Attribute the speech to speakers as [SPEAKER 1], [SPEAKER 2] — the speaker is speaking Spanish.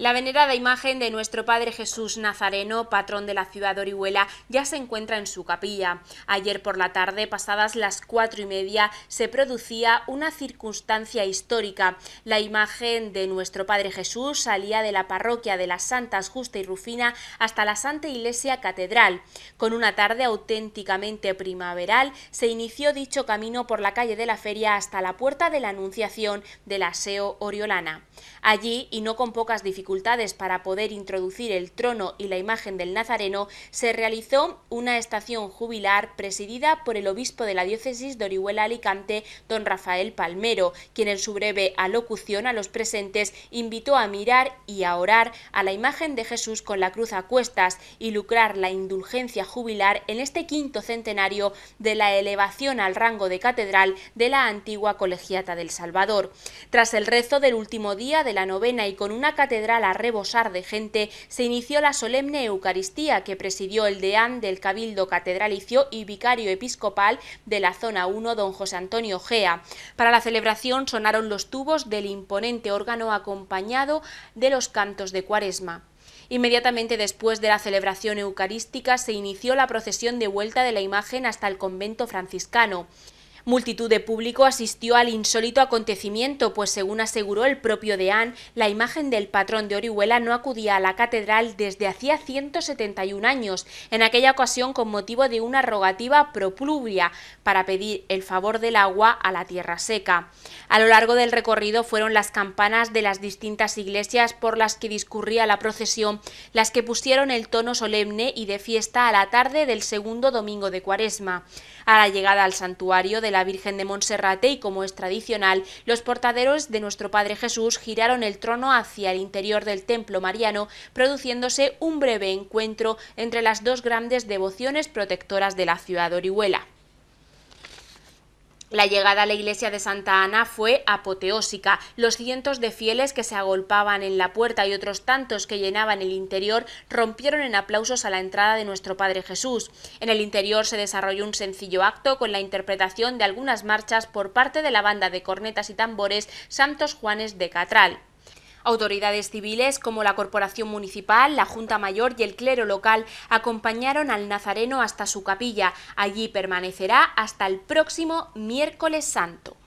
[SPEAKER 1] La venerada imagen de nuestro Padre Jesús Nazareno, patrón de la ciudad de Orihuela, ya se encuentra en su capilla. Ayer por la tarde, pasadas las cuatro y media, se producía una circunstancia histórica. La imagen de nuestro Padre Jesús salía de la parroquia de las Santas Justa y Rufina hasta la Santa Iglesia Catedral. Con una tarde auténticamente primaveral, se inició dicho camino por la calle de la Feria hasta la puerta de la Anunciación de la SEO Oriolana. Allí, y no con pocas dificultades, para poder introducir el trono y la imagen del Nazareno, se realizó una estación jubilar presidida por el obispo de la diócesis de Orihuela Alicante, don Rafael Palmero, quien en su breve alocución a los presentes invitó a mirar y a orar a la imagen de Jesús con la cruz a cuestas y lucrar la indulgencia jubilar en este quinto centenario de la elevación al rango de catedral de la antigua colegiata del Salvador. Tras el rezo del último día de la novena y con una catedral a rebosar de gente, se inició la solemne Eucaristía que presidió el deán del Cabildo Catedralicio y vicario episcopal de la zona 1, don José Antonio Gea. Para la celebración sonaron los tubos del imponente órgano acompañado de los cantos de cuaresma. Inmediatamente después de la celebración eucarística se inició la procesión de vuelta de la imagen hasta el convento franciscano. Multitud de público asistió al insólito acontecimiento, pues según aseguró el propio deán, la imagen del patrón de Orihuela no acudía a la catedral desde hacía 171 años, en aquella ocasión con motivo de una rogativa propluvia para pedir el favor del agua a la tierra seca. A lo largo del recorrido fueron las campanas de las distintas iglesias por las que discurría la procesión las que pusieron el tono solemne y de fiesta a la tarde del segundo domingo de Cuaresma. A la llegada al santuario la Virgen de Monserrate y como es tradicional, los portaderos de nuestro Padre Jesús giraron el trono hacia el interior del templo mariano, produciéndose un breve encuentro entre las dos grandes devociones protectoras de la ciudad Orihuela. La llegada a la iglesia de Santa Ana fue apoteósica. Los cientos de fieles que se agolpaban en la puerta y otros tantos que llenaban el interior rompieron en aplausos a la entrada de nuestro Padre Jesús. En el interior se desarrolló un sencillo acto con la interpretación de algunas marchas por parte de la banda de cornetas y tambores Santos Juanes de Catral. Autoridades civiles como la Corporación Municipal, la Junta Mayor y el clero local acompañaron al nazareno hasta su capilla. Allí permanecerá hasta el próximo miércoles santo.